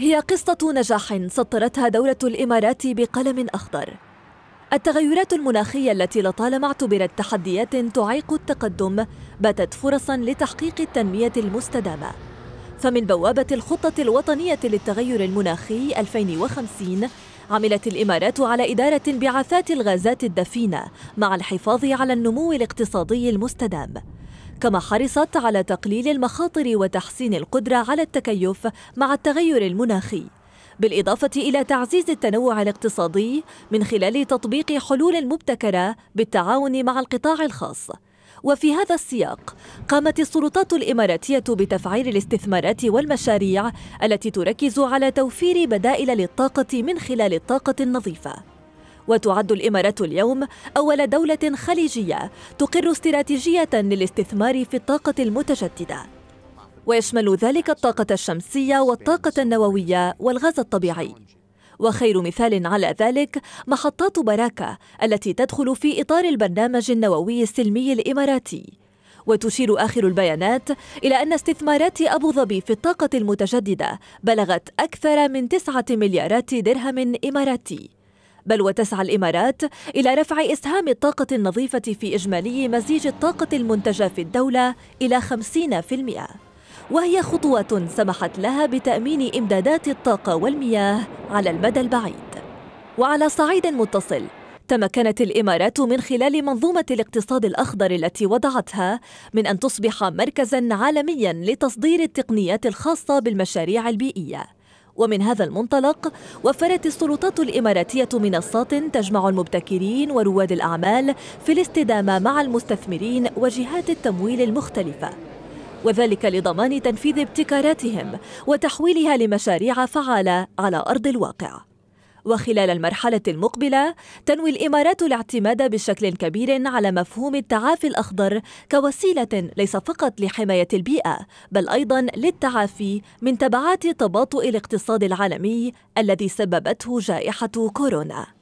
هي قصة نجاح سطرتها دولة الإمارات بقلم أخضر التغيرات المناخية التي لطالما اعتبرت تحديات تعيق التقدم باتت فرصا لتحقيق التنمية المستدامة فمن بوابة الخطة الوطنية للتغير المناخي 2050 عملت الإمارات على إدارة انبعاثات الغازات الدفينة مع الحفاظ على النمو الاقتصادي المستدام كما حرصت على تقليل المخاطر وتحسين القدرة على التكيف مع التغير المناخي بالإضافة إلى تعزيز التنوع الاقتصادي من خلال تطبيق حلول مبتكرة بالتعاون مع القطاع الخاص وفي هذا السياق قامت السلطات الإماراتية بتفعيل الاستثمارات والمشاريع التي تركز على توفير بدائل للطاقة من خلال الطاقة النظيفة وتعد الإمارات اليوم أول دولة خليجية تقر استراتيجية للاستثمار في الطاقة المتجددة ويشمل ذلك الطاقة الشمسية والطاقة النووية والغاز الطبيعي وخير مثال على ذلك محطات براكة التي تدخل في إطار البرنامج النووي السلمي الإماراتي وتشير آخر البيانات إلى أن استثمارات أبو ظبي في الطاقة المتجددة بلغت أكثر من 9 مليارات درهم إماراتي بل وتسعى الإمارات إلى رفع إسهام الطاقة النظيفة في إجمالي مزيج الطاقة المنتجة في الدولة إلى 50% وهي خطوة سمحت لها بتأمين إمدادات الطاقة والمياه على المدى البعيد وعلى صعيد متصل تمكنت الامارات من خلال منظومه الاقتصاد الاخضر التي وضعتها من ان تصبح مركزا عالميا لتصدير التقنيات الخاصه بالمشاريع البيئيه ومن هذا المنطلق وفرت السلطات الإماراتية منصات تجمع المبتكرين ورواد الأعمال في الاستدامة مع المستثمرين وجهات التمويل المختلفة وذلك لضمان تنفيذ ابتكاراتهم وتحويلها لمشاريع فعالة على أرض الواقع وخلال المرحلة المقبلة تنوي الإمارات الاعتماد بشكل كبير على مفهوم التعافي الأخضر كوسيلة ليس فقط لحماية البيئة بل أيضا للتعافي من تبعات تباطؤ الاقتصاد العالمي الذي سببته جائحة كورونا